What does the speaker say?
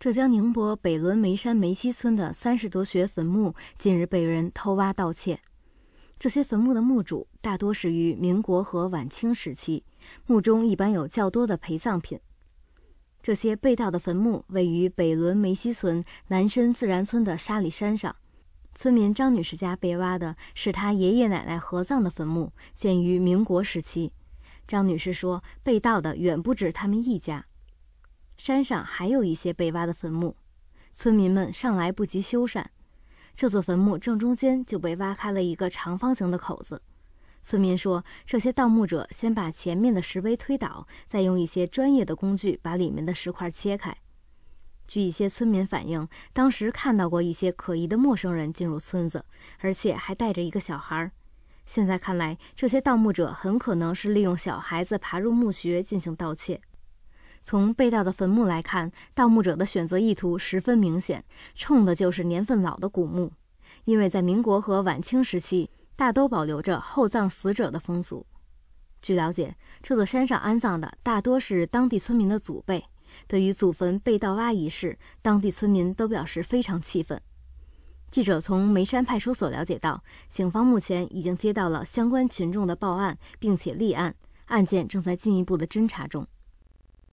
浙江宁波北仑梅山梅溪村的三十多穴坟墓近日被人偷挖盗窃。这些坟墓的墓主大多始于民国和晚清时期，墓中一般有较多的陪葬品。这些被盗的坟墓位于北仑梅溪村南深自然村的沙里山上。村民张女士家被挖的是她爷爷奶奶合葬的坟墓，建于民国时期。张女士说，被盗的远不止他们一家。山上还有一些被挖的坟墓，村民们上来不及修缮，这座坟墓正中间就被挖开了一个长方形的口子。村民说，这些盗墓者先把前面的石碑推倒，再用一些专业的工具把里面的石块切开。据一些村民反映，当时看到过一些可疑的陌生人进入村子，而且还带着一个小孩。现在看来，这些盗墓者很可能是利用小孩子爬入墓穴进行盗窃。从被盗的坟墓来看，盗墓者的选择意图十分明显，冲的就是年份老的古墓，因为在民国和晚清时期，大都保留着厚葬死者的风俗。据了解，这座山上安葬的大多是当地村民的祖辈。对于祖坟被盗挖一事，当地村民都表示非常气愤。记者从梅山派出所了解到，警方目前已经接到了相关群众的报案，并且立案，案件正在进一步的侦查中。